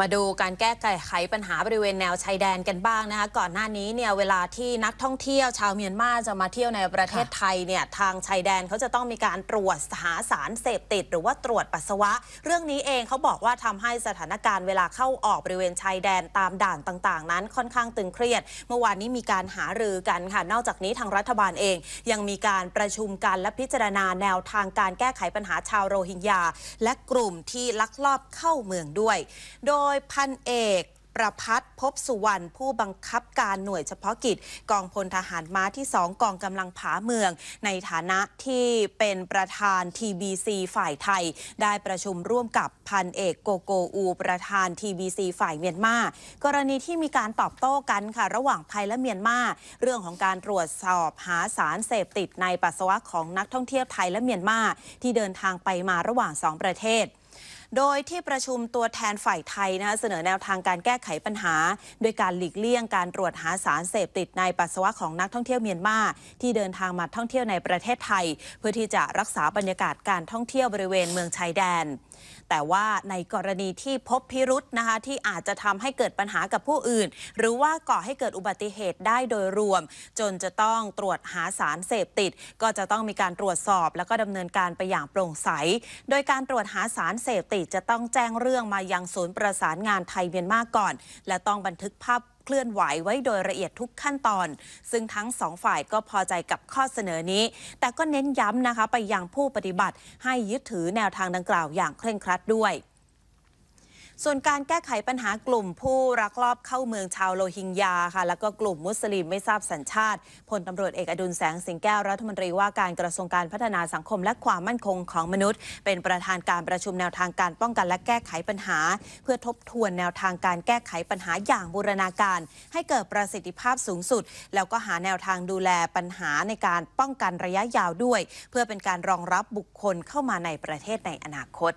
มาดูการแก้ไขปัญหาบริเวณแนวชายแดนกันบ้างนะคะก่อนหน้านี้เนี่ยเวลาที่นักท่องเที่ยวชาวเมียนมาจะมาเที่ยวในประเทศไทยเนี่ยทางชายแดนเขาจะต้องมีการตรวจหาสารเสพติด หรือว่าตรวจปัสสาวะ เรื่องนี้เองเขาบอกว่าทำให้สถานการณ์เวลาเข้าออกบริเวณชายแดนตามด่านต่างๆ นั้นค่อนข้างตึงเครียด เมื่อวานนี้มีการหารือกันค่ะนอกจากนี้ทางรัฐบาลเอง ยังมีการประชุมกันและพิจารณาแนวทางการแก้ไขปัญหาชาวโรฮิงญาและกลุ่มที่ลักลอบเข้าเมืองด้วยโดยยพันเอกประพัฒพบสุวรรณผู้บังคับการหน่วยเฉพาะกิจ กองพลทหารม้าที่ 2กองกำลังผาเมือง ในฐานะที่เป็นประธาน TBC ฝ่ายไทย ได้ประชุมร่วมกับพันเอกโกโกอู ประธาน TBC ฝ่ายเมียนมา กรณีที่มีการตอบโต้กันค่ะระหว่างไทยและเมียนมา เรื่องของการตรวจสอบหาสารเสพติดในปัสสาวะของนักท่องเที่ยวไทยและเมียนมาที่เดินทางไปมาระหว่าง 2 ประเทศโดยที่ประชุมตัวแทนฝ่ายไทยนะคะเสนอแนวทางการแก้ไขปัญหา โดยการหลีกเลี่ยงการตรวจหาสารเสพติดในปัสสาวะของนักท่องเที่ยวเมียนมาที่เดินทางมาท่องเที่ยวในประเทศไทย เพื่อที่จะรักษาบรรยากาศการท่องเที่ยวบริเวณเมืองชายแดนแต่ว่าในกรณีที่พบพิรุษนะคะที่อาจจะทำให้เกิดปัญหากับผู้อื่น หรือว่าก่อให้เกิดอุบัติเหตุได้โดยรวม จนจะต้องตรวจหาสารเสพติด ก็จะต้องมีการตรวจสอบแล้วก็ดำเนินการไปอย่างโปร่งใส โดยการตรวจหาสารเสพติดจะต้องแจ้งเรื่องมายังศูนย์ประสานงานไทยเมียนมาก่อน และต้องบันทึกภาพเคลื่อนไหวไว้โดยละเอียดทุกขั้นตอน ซึ่งทั้งสองฝ่ายก็พอใจกับข้อเสนอนี้ แต่ก็เน้นย้ำนะคะไปยังผู้ปฏิบัติ ให้ยึดถือแนวทางดังกล่าวอย่างเคร่งครัดด้วยส่วนการแก้ไขปัญหากลุ่มผู้รักลอบเข้าเมืองชาวโลฮิงญาค่ะแล้วก็กลุ่มมุสลิมไม่ทราบสัญชาติพลตำรวจเอกอดุลแสง สิงแก้วรัฐมนตรีว่าการกระทรวงการพัฒนาสังคมและความมั่นคงของมนุษย์ เป็นประธานการประชุมแนวทางการป้องกันและแก้ไขปัญหา เพื่อทบทวนแนวทางการแก้ไขปัญหาอย่างบูรณาการ ให้เกิดประสิทธิภาพสูงสุด แล้วก็หาแนวทางดูแลปัญหาในการป้องกันระยะยาวด้วย เพื่อเป็นการรองรับบุคคลเข้ามาในประเทศในอนาคต